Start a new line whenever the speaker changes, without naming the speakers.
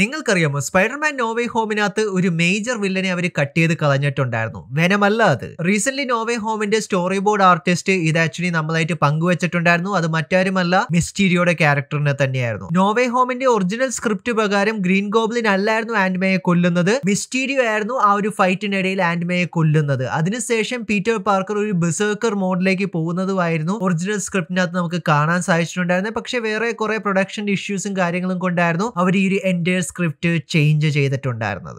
നിങ്ങൾക്കറിയാമോ Spiderman no way ഹോമിനകത്ത് ഒരു major വില്ലനെ അവർ cut ചെയ്ത് കളഞ്ഞിട്ടുണ്ടായിരുന്നു വേനമല്ല അത് റീസെന്റ് നോവേ ഹോമിന്റെ സ്റ്റോറി ബോർഡ് ആർട്ടിസ്റ്റ് ഇത് ആക്ച്വലി നമ്മളായിട്ട് പങ്കുവച്ചിട്ടുണ്ടായിരുന്നു അത് മറ്റാരുമല്ല മിസ്റ്റീരിയോയുടെ ക്യാരക്ടറിനെ തന്നെയായിരുന്നു നോവേ ഹോമിന്റെ ഒറിജിനൽ സ്ക്രിപ്റ്റ് പ്രകാരം ഗ്രീൻ ഗോബ്ലിൻ അല്ലായിരുന്നു ആൻഡ്മയെ കൊല്ലുന്നത് മിസ്റ്റീരിയോ ആയിരുന്നു ആ ഒരു ഫൈറ്റിനിടയിൽ ആൻഡ്മയെ കൊല്ലുന്നത് അതിനുശേഷം പീറ്റർ പാർക്കർ ഒരു ബിസേക്കർ മോഡിലേക്ക് പോകുന്നതുമായിരുന്നു ഒറിജിനൽ സ്ക്രിപ്റ്റിനകത്ത് നമുക്ക് കാണാൻ സാധിച്ചിട്ടുണ്ടായിരുന്നത് പക്ഷേ വേറെ കുറെ പ്രൊഡക്ഷൻ ഇഷ്യൂസും കാര്യങ്ങളും കൊണ്ടായിരുന്നു അവർ ഈ ഒരു എൻഡേഴ്സ് സ്ക്രിപ്റ്റ് ചേഞ്ച് ചെയ്തിട്ടുണ്ടായിരുന്നത്